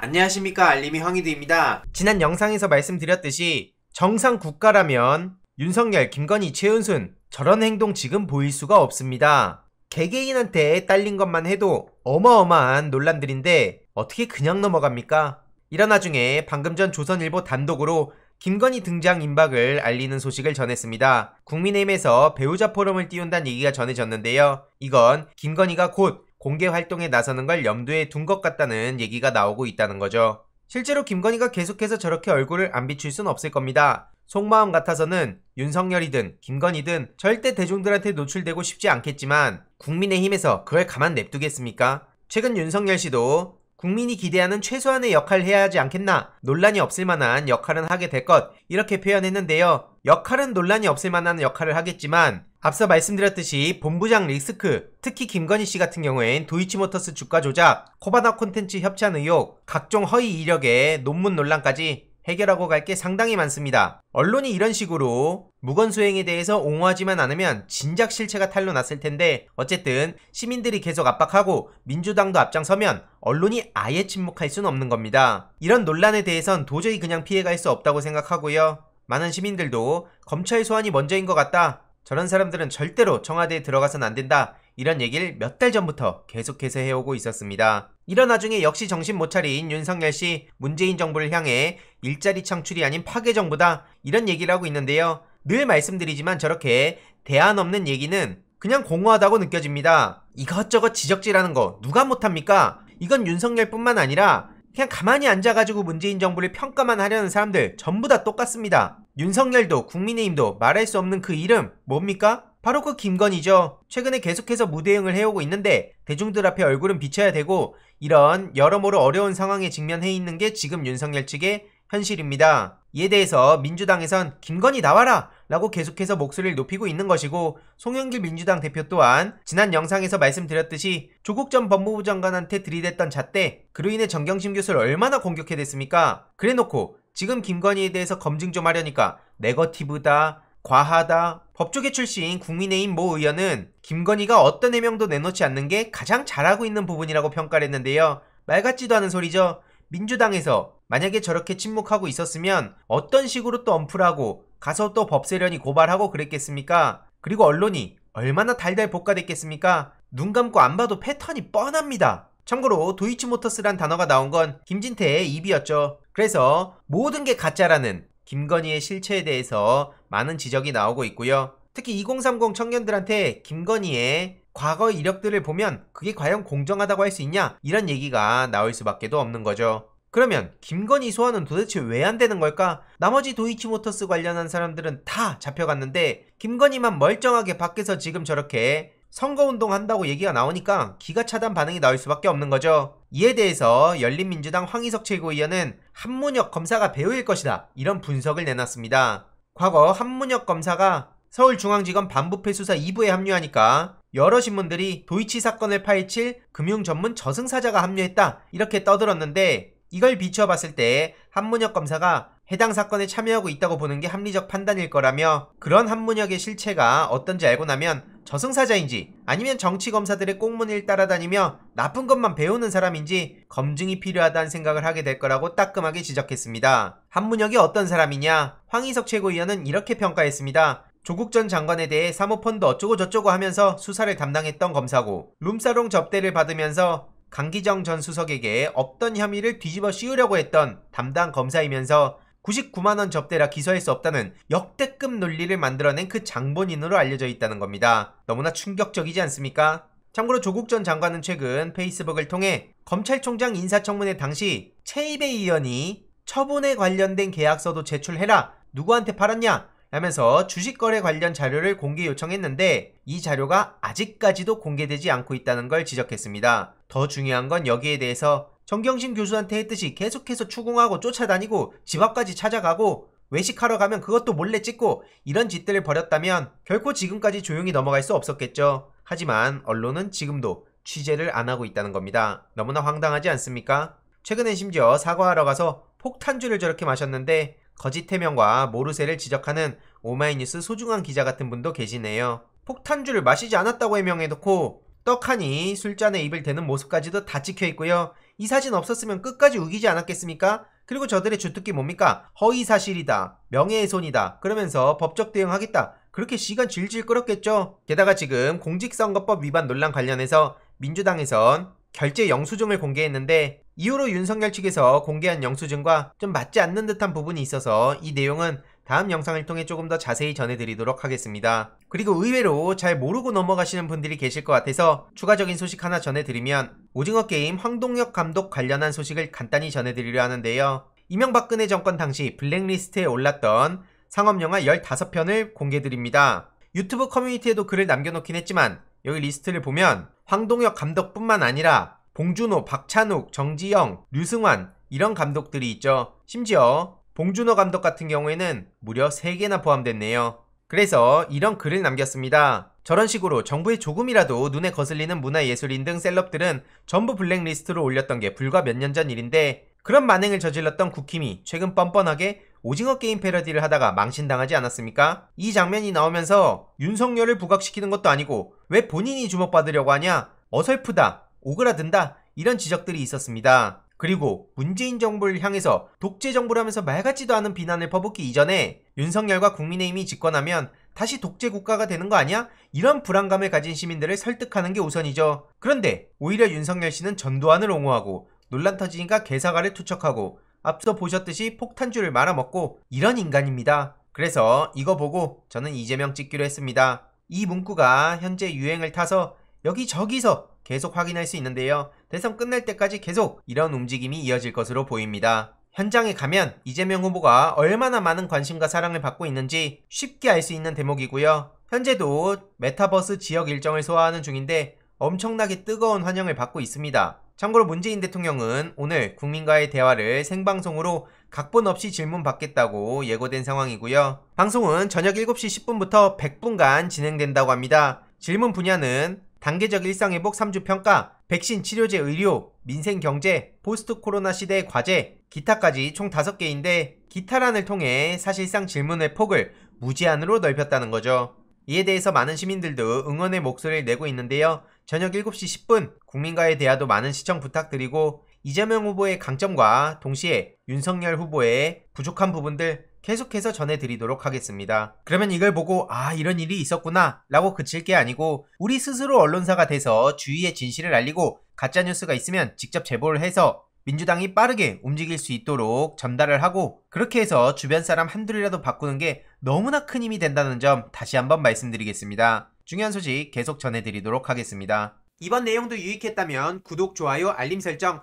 안녕하십니까 알림이 황희드입니다. 지난 영상에서 말씀드렸듯이 정상 국가라면 윤석열, 김건희, 최은순 저런 행동 지금 보일 수가 없습니다. 개개인한테 딸린 것만 해도 어마어마한 논란들인데 어떻게 그냥 넘어갑니까? 이런 와중에 방금 전 조선일보 단독으로 김건희 등장 임박을 알리는 소식을 전했습니다. 국민의힘에서 배우자 포럼을 띄운다는 얘기가 전해졌는데요. 이건 김건희가 곧 공개 활동에 나서는 걸 염두에 둔 것 같다는 얘기가 나오고 있다는 거죠. 실제로 김건희가 계속해서 저렇게 얼굴을 안 비출 순 없을 겁니다. 속마음 같아서는 윤석열이든 김건희든 절대 대중들한테 노출되고 싶지 않겠지만 국민의힘에서 그걸 가만 냅두겠습니까? 최근 윤석열 씨도 국민이 기대하는 최소한의 역할을 해야 하지 않겠나 논란이 없을 만한 역할은 하게 될 것 이렇게 표현했는데요. 역할은 논란이 없을 만한 역할을 하겠지만 앞서 말씀드렸듯이 본부장 리스크, 특히 김건희 씨 같은 경우엔 도이치모터스 주가 조작, 코바나 콘텐츠 협찬 의혹, 각종 허위 이력에 논문 논란까지 해결하고 갈 게 상당히 많습니다. 언론이 이런 식으로 무건수행에 대해서 옹호하지만 않으면 진작 실체가 탄로났을 텐데 어쨌든 시민들이 계속 압박하고 민주당도 앞장서면 언론이 아예 침묵할 수는 없는 겁니다. 이런 논란에 대해선 도저히 그냥 피해갈 수 없다고 생각하고요. 많은 시민들도 검찰 소환이 먼저인 것 같다. 저런 사람들은 절대로 청와대에 들어가선 안 된다. 이런 얘기를 몇 달 전부터 계속해서 해오고 있었습니다. 이런 와중에 역시 정신 못 차린 윤석열 씨 문재인 정부를 향해 일자리 창출이 아닌 파괴 정부다 이런 얘기를 하고 있는데요. 늘 말씀드리지만 저렇게 대안 없는 얘기는 그냥 공허하다고 느껴집니다. 이것저것 지적질하는 거 누가 못합니까? 이건 윤석열뿐만 아니라 그냥 가만히 앉아가지고 문재인 정부를 평가만 하려는 사람들 전부 다 똑같습니다. 윤석열도 국민의힘도 말할 수 없는 그 이름 뭡니까? 바로 그 김건희죠. 최근에 계속해서 무대응을 해오고 있는데 대중들 앞에 얼굴은 비춰야 되고 이런 여러모로 어려운 상황에 직면해 있는 게 지금 윤석열 측의 현실입니다. 이에 대해서 민주당에선 김건희 나와라! 라고 계속해서 목소리를 높이고 있는 것이고 송영길 민주당 대표 또한 지난 영상에서 말씀드렸듯이 조국 전 법무부 장관한테 들이댔던 잣대 그로 인해 정경심 교수를 얼마나 공격해댔습니까? 그래놓고 지금 김건희에 대해서 검증 좀 하려니까 네거티브다, 과하다. 법조계 출신 국민의힘 모 의원은 김건희가 어떤 해명도 내놓지 않는 게 가장 잘하고 있는 부분이라고 평가를 했는데요. 말 같지도 않은 소리죠. 민주당에서 만약에 저렇게 침묵하고 있었으면 어떤 식으로 또엄플하고 가서 또 법세련이 고발하고 그랬겠습니까? 그리고 언론이 얼마나 달달 복가됐겠습니까? 눈 감고 안 봐도 패턴이 뻔합니다. 참고로 도이치모터스란 단어가 나온 건 김진태의 입이었죠. 그래서 모든 게 가짜라는 김건희의 실체에 대해서 많은 지적이 나오고 있고요. 특히 2030 청년들한테 김건희의 과거 이력들을 보면 그게 과연 공정하다고 할 수 있냐 이런 얘기가 나올 수밖에 도 없는 거죠. 그러면 김건희 소환은 도대체 왜 안 되는 걸까? 나머지 도이치모터스 관련한 사람들은 다 잡혀갔는데 김건희만 멀쩡하게 밖에서 지금 저렇게 선거운동 한다고 얘기가 나오니까 기가 차단 반응이 나올 수밖에 없는 거죠. 이에 대해서 열린민주당 황희석 최고위원은 한문혁 검사가 배우일 것이다 이런 분석을 내놨습니다. 과거 한문혁 검사가 서울중앙지검 반부패 수사 2부에 합류하니까 여러 신문들이 도이치 사건을 파헤칠 금융 전문 저승사자가 합류했다 이렇게 떠들었는데 이걸 비춰봤을 때 한문혁 검사가 해당 사건에 참여하고 있다고 보는 게 합리적 판단일 거라며 그런 한문혁의 실체가 어떤지 알고 나면 저승사자인지 아니면 정치검사들의 꽁무니를 따라다니며 나쁜 것만 배우는 사람인지 검증이 필요하다는 생각을 하게 될 거라고 따끔하게 지적했습니다. 한문혁이 어떤 사람이냐? 황희석 최고위원은 이렇게 평가했습니다. 조국 전 장관에 대해 사모펀드 어쩌고저쩌고 하면서 수사를 담당했던 검사고 룸사롱 접대를 받으면서 강기정 전 수석에게 없던 혐의를 뒤집어 씌우려고 했던 담당 검사이면서 99만원 접대라 기소할 수 없다는 역대급 논리를 만들어낸 그 장본인으로 알려져 있다는 겁니다. 너무나 충격적이지 않습니까? 참고로 조국 전 장관은 최근 페이스북을 통해 검찰총장 인사청문회 당시 체이베 의원이 처분에 관련된 계약서도 제출해라 누구한테 팔았냐 라면서 주식거래 관련 자료를 공개 요청했는데 이 자료가 아직까지도 공개되지 않고 있다는 걸 지적했습니다. 더 중요한 건 여기에 대해서 정경심 교수한테 했듯이 계속해서 추궁하고 쫓아다니고 집 앞까지 찾아가고 외식하러 가면 그것도 몰래 찍고 이런 짓들을 벌였다면 결코 지금까지 조용히 넘어갈 수 없었겠죠. 하지만 언론은 지금도 취재를 안 하고 있다는 겁니다. 너무나 황당하지 않습니까? 최근엔 심지어 사과하러 가서 폭탄주를 저렇게 마셨는데 거짓 해명과 모르쇠를 지적하는 오마이뉴스 소중한 기자 같은 분도 계시네요. 폭탄주를 마시지 않았다고 해명해놓고 떡하니 술잔에 입을 대는 모습까지도 다 찍혀 있고요. 이 사진 없었으면 끝까지 우기지 않았겠습니까? 그리고 저들의 주특기 뭡니까? 허위사실이다. 명예훼손이다. 그러면서 법적 대응하겠다. 그렇게 시간 질질 끌었겠죠. 게다가 지금 공직선거법 위반 논란 관련해서 민주당에선 결제 영수증을 공개했는데 이후로 윤석열 측에서 공개한 영수증과 좀 맞지 않는 듯한 부분이 있어서 이 내용은 다음 영상을 통해 조금 더 자세히 전해드리도록 하겠습니다. 그리고 의외로 잘 모르고 넘어가시는 분들이 계실 것 같아서 추가적인 소식 하나 전해드리면 오징어 게임 황동혁 감독 관련한 소식을 간단히 전해드리려 하는데요. 이명박근혜 정권 당시 블랙리스트에 올랐던 상업영화 15편을 공개드립니다. 유튜브 커뮤니티에도 글을 남겨놓긴 했지만 여기 리스트를 보면 황동혁 감독뿐만 아니라 봉준호, 박찬욱, 정지영, 류승환 이런 감독들이 있죠. 심지어 봉준호 감독 같은 경우에는 무려 3개나 포함됐네요. 그래서 이런 글을 남겼습니다. 저런 식으로 정부의 조금이라도 눈에 거슬리는 문화예술인 등 셀럽들은 전부 블랙리스트로 올렸던 게 불과 몇 년 전 일인데 그런 만행을 저질렀던 국힘이 최근 뻔뻔하게 오징어 게임 패러디를 하다가 망신당하지 않았습니까? 이 장면이 나오면서 윤석열을 부각시키는 것도 아니고 왜 본인이 주목받으려고 하냐? 어설프다, 오그라든다 이런 지적들이 있었습니다. 그리고 문재인 정부를 향해서 독재 정부라면서 말 같지도 않은 비난을 퍼붓기 이전에 윤석열과 국민의힘이 집권하면 다시 독재 국가가 되는 거 아니야? 이런 불안감을 가진 시민들을 설득하는 게 우선이죠. 그런데 오히려 윤석열 씨는 전두환을 옹호하고 논란 터지니까 개사가를 투척하고 앞서 보셨듯이 폭탄주를 말아먹고 이런 인간입니다. 그래서 이거 보고 저는 이재명 찍기로 했습니다. 이 문구가 현재 유행을 타서 여기저기서 계속 확인할 수 있는데요. 대선 끝날 때까지 계속 이런 움직임이 이어질 것으로 보입니다. 현장에 가면 이재명 후보가 얼마나 많은 관심과 사랑을 받고 있는지 쉽게 알 수 있는 대목이고요. 현재도 메타버스 지역 일정을 소화하는 중인데 엄청나게 뜨거운 환영을 받고 있습니다. 참고로 문재인 대통령은 오늘 국민과의 대화를 생방송으로 각본 없이 질문 받겠다고 예고된 상황이고요. 방송은 저녁 7시 10분부터 100분간 진행된다고 합니다. 질문 분야는 단계적 일상회복 3주 평가, 백신 치료제 의료, 민생 경제, 포스트 코로나 시대의 과제, 기타까지 총 5개인데 기타란을 통해 사실상 질문의 폭을 무제한으로 넓혔다는 거죠. 이에 대해서 많은 시민들도 응원의 목소리를 내고 있는데요. 저녁 7시 10분 국민과의 대화도 많은 시청 부탁드리고 이재명 후보의 강점과 동시에 윤석열 후보의 부족한 부분들 계속해서 전해드리도록 하겠습니다. 그러면 이걸 보고 아 이런 일이 있었구나 라고 그칠 게 아니고 우리 스스로 언론사가 돼서 주위에 진실을 알리고 가짜뉴스가 있으면 직접 제보를 해서 민주당이 빠르게 움직일 수 있도록 전달을 하고 그렇게 해서 주변 사람 한둘이라도 바꾸는 게 너무나 큰 힘이 된다는 점 다시 한번 말씀드리겠습니다. 중요한 소식 계속 전해드리도록 하겠습니다. 이번 내용도 유익했다면 구독, 좋아요, 알림 설정